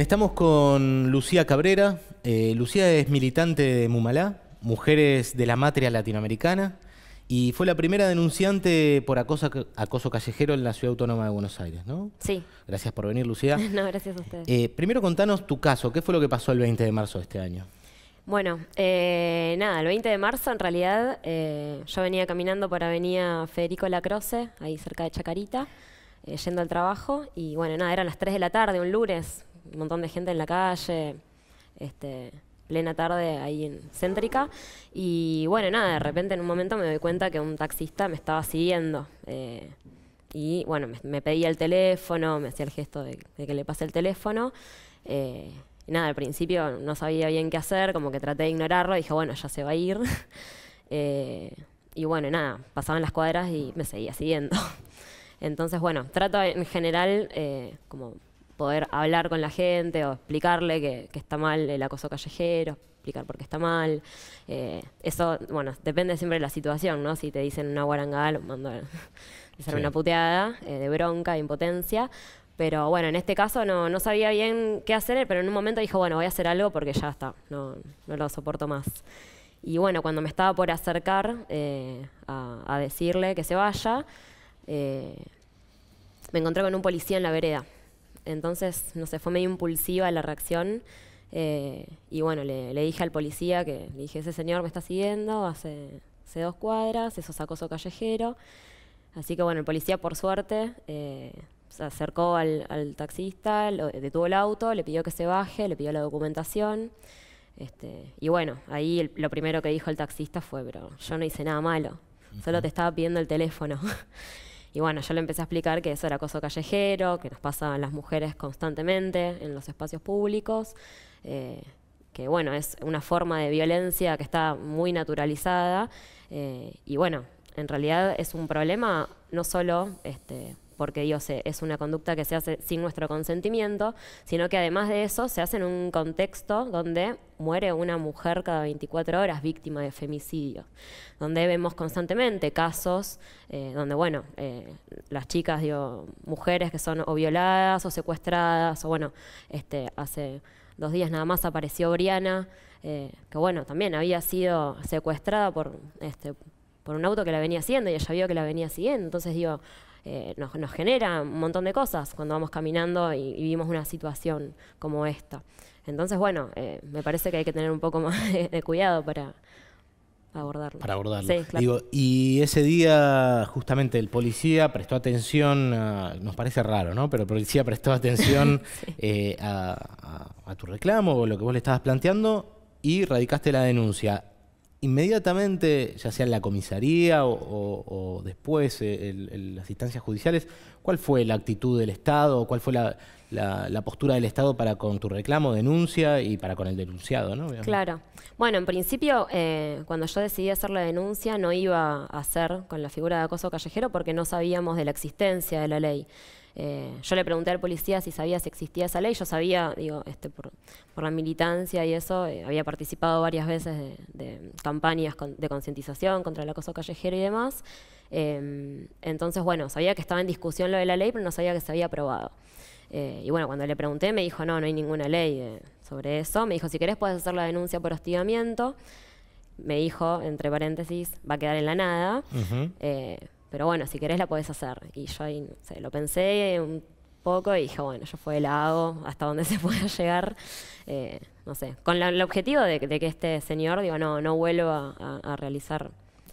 Estamos con Lucía Cabrera. Eh, Lucía es militante de Mumalá, Mujeres de la Matria Latinoamericana, y fue la primera denunciante por acoso, callejero en la Ciudad Autónoma de Buenos Aires, ¿no? Sí. Gracias por venir, Lucía. no, gracias a ustedes. Eh, primero contanos tu caso, ¿qué fue lo que pasó el 20 de marzo de este año? Bueno, eh, nada, el 20 de marzo en realidad yo venía caminando por Avenida Federico Lacroce, ahí cerca de Chacarita, yendo al trabajo, y bueno, nada, eran las 3 de la tarde, un lunes, un montón de gente en la calle, este, plena tarde ahí en Céntrica. Y bueno, nada, de repente en un momento me doy cuenta que un taxista me estaba siguiendo. Eh, y bueno, me, pedía el teléfono, me hacía el gesto de, que le pase el teléfono. Eh, y nada, al principio no sabía bien qué hacer, como que traté de ignorarlo, dije, bueno, ya se va a ir. Eh, y bueno, nada, pasaban las cuadras y me seguía siguiendo. Entonces, bueno, trato en general como poder hablar con la gente o explicarle que, está mal el acoso callejero, explicar por qué está mal. Eh, eso, bueno, depende siempre de la situación, ¿no? Si te dicen una guarangada, lo mando a hacer una puteada eh, de bronca, de impotencia. Pero bueno, en este caso no, sabía bien qué hacer, pero en un momento dijo, bueno, voy a hacer algo porque ya está, no, lo soporto más. Y bueno, cuando me estaba por acercar eh, a, decirle que se vaya, me encontré con un policía en la vereda. Entonces, no sé, fue medio impulsiva la reacción. Eh, y bueno, le, dije al policía que le dije, ese señor me está siguiendo hace, dos cuadras, eso es acoso callejero. Así que bueno, el policía por suerte eh, se acercó al, taxista, detuvo el auto, le pidió que se baje, le pidió la documentación. Este, y bueno, ahí lo primero que dijo el taxista fue, pero yo no hice nada malo, solo te estaba pidiendo el teléfono. Y bueno, yo le empecé a explicar que eso era acoso callejero, que nos pasaban las mujeres constantemente en los espacios públicos, eh, que bueno, es una forma de violencia que está muy naturalizada. Eh, y bueno, en realidad es un problema no solo este, porque digo, es una conducta que se hace sin nuestro consentimiento, sino que además de eso se hace en un contexto donde muere una mujer cada 24 horas víctima de femicidio, donde vemos constantemente casos eh, donde, bueno, eh, las chicas, digo, mujeres que son o violadas o secuestradas, o bueno, este, hace dos días nada más apareció Briana, eh, que bueno, también había sido secuestrada por, este, por un auto que la venía siguiendo y ella vio que la venía siguiendo, entonces digo, eh, nos, genera un montón de cosas cuando vamos caminando y, vimos vivimos una situación como esta. Entonces, bueno, eh, me parece que hay que tener un poco más de, cuidado para, abordarlo. Para abordarlo. y ese día, justamente, el policía prestó atención, nos parece raro, ¿no? Pero el policía prestó atención eh, a, a, tu reclamo o lo que vos le estabas planteando y radicaste la denuncia inmediatamente, ya sea en la comisaría o, después en, eh, las instancias judiciales, ¿cuál fue la actitud del Estado? ¿Cuál fue la, postura del Estado para con tu reclamo, denuncia y para con el denunciado, ¿no? Claro. Bueno, en principio, eh, cuando yo decidí hacer la denuncia, no iba a hacer con la figura de acoso callejero porque no sabíamos de la existencia de la ley. Eh, yo le pregunté al policía si sabía si existía esa ley. Yo sabía, digo, este, por, la militancia y eso, eh, había participado varias veces de, campañas de concientización contra el acoso callejero y demás. Em, entonces, bueno, sabía que estaba en discusión lo de la ley, pero no sabía que se había aprobado. Eh, y bueno, cuando le pregunté, me dijo, no, no hay ninguna ley sobre eso. Me dijo, si querés puedes hacer la denuncia por hostigamiento. Me dijo, entre paréntesis, va a quedar en la nada. Pero bueno, si querés la podés hacer. Y yo ahí, lo pensé un poco y dije, bueno, yo fue el hago hasta donde se pueda llegar. Eh, no sé, con el objetivo de, que este señor, digo, no, no vuelva a, realizar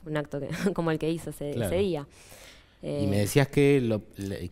un acto como el que hizo ese, ese día. Eh, y me decías que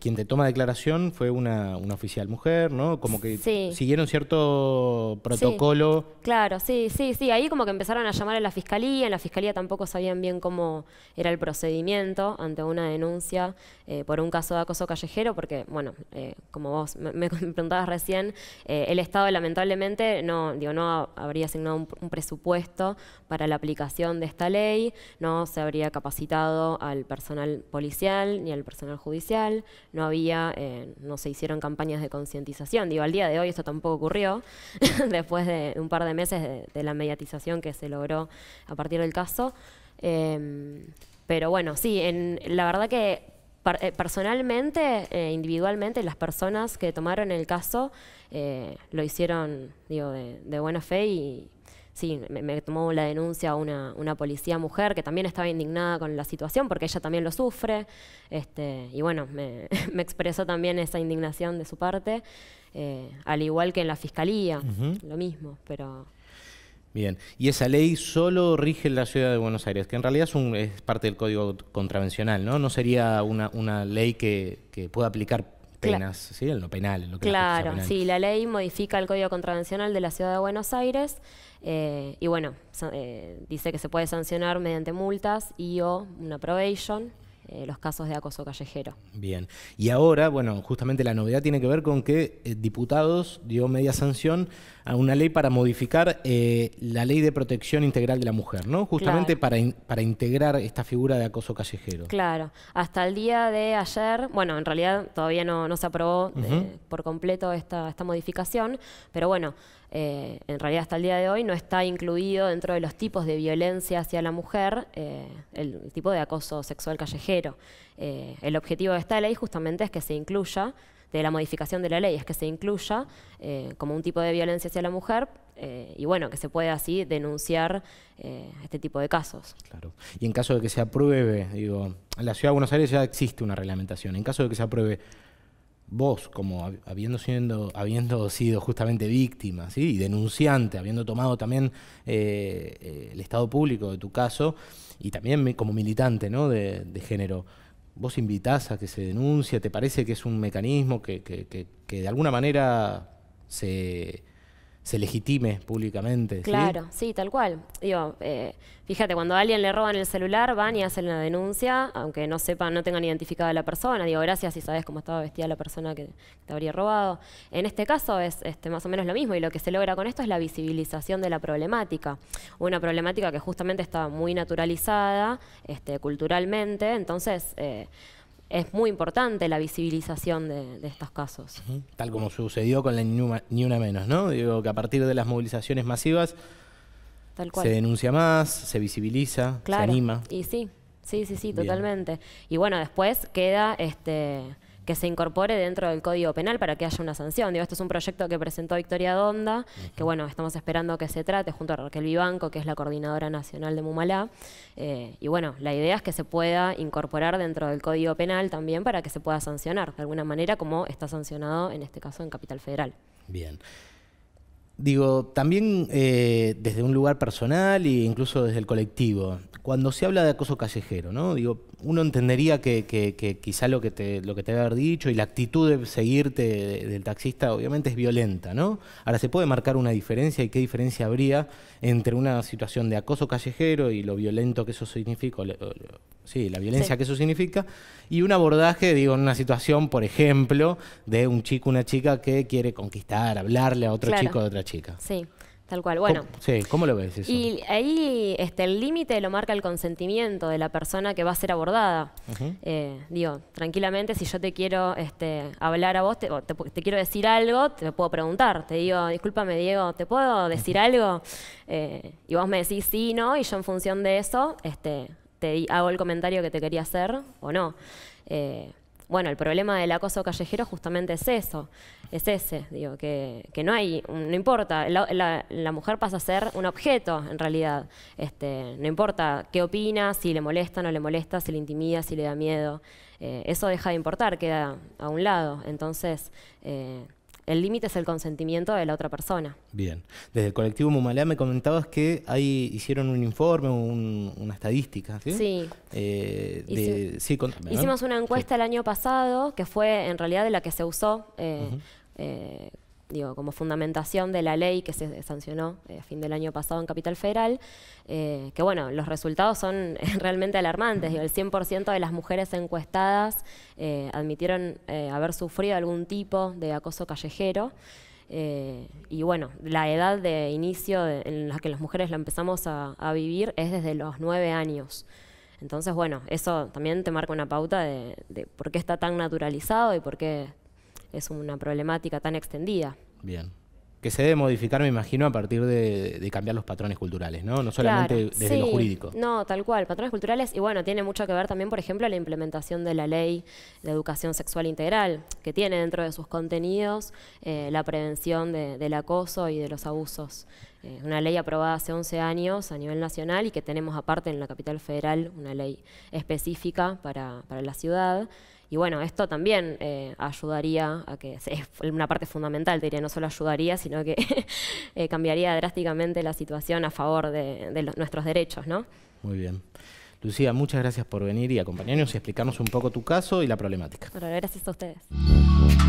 quien te toma declaración fue una, oficial mujer, ¿no? Como que siguieron cierto protocolo. claro, sí, sí, sí. Ahí como que empezaron a llamar a la fiscalía. En la fiscalía tampoco sabían bien cómo era el procedimiento ante una denuncia eh, por un caso de acoso callejero, porque, bueno, eh, como vos me, preguntabas recién, el Estado lamentablemente no, digo, no habría asignado un presupuesto para la aplicación de esta ley, no se habría capacitado al personal policial ni al personal judicial, no había, eh, no se hicieron campañas de concientización. Digo, al día de hoy esto tampoco ocurrió, después de un par de meses de, la mediatización que se logró a partir del caso. Em, pero bueno, sí, en, la verdad que eh, personalmente, eh, individualmente, las personas que tomaron el caso lo hicieron digo, de, de buena fe y sí, me, tomó la denuncia una, una policía mujer que también estaba indignada con la situación porque ella también lo sufre. Este, y bueno, me, expresó también esa indignación de su parte, eh, al igual que en la fiscalía, lo mismo, pero. Bien, y esa ley solo rige en la ciudad de Buenos Aires, que en realidad es, un, es parte del código contravencional, ¿no? No sería una, ley que, pueda aplicar penas, ¿sí? En lo penal. lo claro, sí, la ley modifica el Código Contravencional de la Ciudad de Buenos Aires eh, y bueno, eh, dice que se puede sancionar mediante multas y o una probation, eh, los casos de acoso callejero. Bien, y ahora, bueno, justamente la novedad tiene que ver con que diputados dio media sanción a una ley para modificar la ley de protección integral de la mujer, ¿no? Justamente para, para integrar esta figura de acoso callejero. Claro, hasta el día de ayer, bueno, en realidad todavía no, se aprobó por completo esta, esta modificación, pero bueno, eh, en realidad hasta el día de hoy no está incluido dentro de los tipos de violencia hacia la mujer eh, el, tipo de acoso sexual callejero. Eh, el objetivo de esta ley justamente es que se incluya, de la modificación de la ley, es que se incluya como un tipo de violencia hacia la mujer y bueno, que se pueda así denunciar este tipo de casos. Claro. Y en caso de que se apruebe, digo, en la Ciudad de Buenos Aires ya existe una reglamentación, en caso de que se apruebe, vos, como habiendo, siendo, habiendo sido justamente víctima y denunciante, habiendo tomado también eh, eh, el estado público de tu caso, y también como militante ¿no? de, género, ¿vos invitás a que se denuncie? ¿Te parece que es un mecanismo que, que, que de alguna manera se se legitime públicamente. Claro, sí, tal cual. Digo, eh, fíjate, cuando a alguien le roban el celular, van y hacen una denuncia, aunque no sepan, no tengan identificada a la persona. Digo, gracias si sabes cómo estaba vestida la persona que te habría robado. En este caso es este, más o menos lo mismo y lo que se logra con esto es la visibilización de la problemática. Una problemática que justamente está muy naturalizada este, culturalmente, entonces... Eh, es muy importante la visibilización de, estos casos. Tal como sucedió con la ni una, menos, ¿no? Digo que a partir de las movilizaciones masivas se denuncia más, se visibiliza, se anima. Y sí, sí, sí, sí, totalmente. Y bueno, después queda este que se incorpore dentro del Código Penal para que haya una sanción. Digo, esto es un proyecto que presentó Victoria Donda, que bueno, estamos esperando que se trate junto a Raquel Vivanco, que es la coordinadora nacional de Mumalá. Eh, y bueno, la idea es que se pueda incorporar dentro del Código Penal también para que se pueda sancionar de alguna manera como está sancionado en este caso en Capital Federal. Bien. Digo, también eh, desde un lugar personal e incluso desde el colectivo, cuando se habla de acoso callejero, ¿no? Digo, uno entendería que, quizá lo que te lo que te haber dicho y la actitud de seguirte del taxista obviamente es violenta, ¿no? Ahora se puede marcar una diferencia y qué diferencia habría entre una situación de acoso callejero y lo violento que eso significa, sí, la violencia que eso significa y un abordaje, digo, en una situación, por ejemplo, de un chico, una chica que quiere conquistar, hablarle a otro chico, a otra chica. Sí. Tal cual, bueno. ¿Cómo, lo ves Y ahí este, el límite lo marca el consentimiento de la persona que va a ser abordada. Eh, digo, tranquilamente, si yo te quiero este, hablar a vos, te, quiero decir algo, te puedo preguntar. Te digo, discúlpame, Diego, ¿te puedo decir algo? Eh, y vos me decís sí, no, y yo en función de eso este, te hago el comentario que te quería hacer o no. Eh, bueno, el problema del acoso callejero justamente es eso, es ese, digo, que, no hay, no importa, la, mujer pasa a ser un objeto en realidad, este, no importa qué opina, si le molesta, o no le molesta, si le intimida, si le da miedo, eh, eso deja de importar, queda a un lado, entonces... Eh, el límite es el consentimiento de la otra persona. Bien. Desde el colectivo Mumalá me comentabas que ahí hicieron un informe, una estadística, ¿sí? Sí. Eh, hicimos una encuesta el año pasado que fue en realidad de la que se usó. Eh, como fundamentación de la ley que se sancionó eh, a fin del año pasado en Capital Federal, eh, que bueno, los resultados son realmente alarmantes. el 100% de las mujeres encuestadas eh, admitieron haber sufrido algún tipo de acoso callejero. y bueno, la edad de inicio en la que las mujeres la empezamos a, vivir es desde los nueve años. Entonces, bueno, eso también te marca una pauta de por qué está tan naturalizado y por qué es una problemática tan extendida. Bien. Que se debe modificar, me imagino, a partir de, cambiar los patrones culturales, ¿no? No solamente desde lo jurídico. No, tal cual, patrones culturales. Y bueno, tiene mucho que ver también, por ejemplo, la implementación de la ley de educación sexual integral, que tiene dentro de sus contenidos eh, la prevención del acoso y de los abusos. Eh, una ley aprobada hace 11 años a nivel nacional y que tenemos aparte en la capital federal una ley específica para, para la ciudad. Y bueno, esto también eh, ayudaría a que, es una parte fundamental, diría, no solo ayudaría, sino que eh, cambiaría drásticamente la situación a favor de, nuestros derechos, ¿no? Muy bien. Lucía, muchas gracias por venir y acompañarnos y explicarnos un poco tu caso y la problemática. Bueno, gracias a ustedes.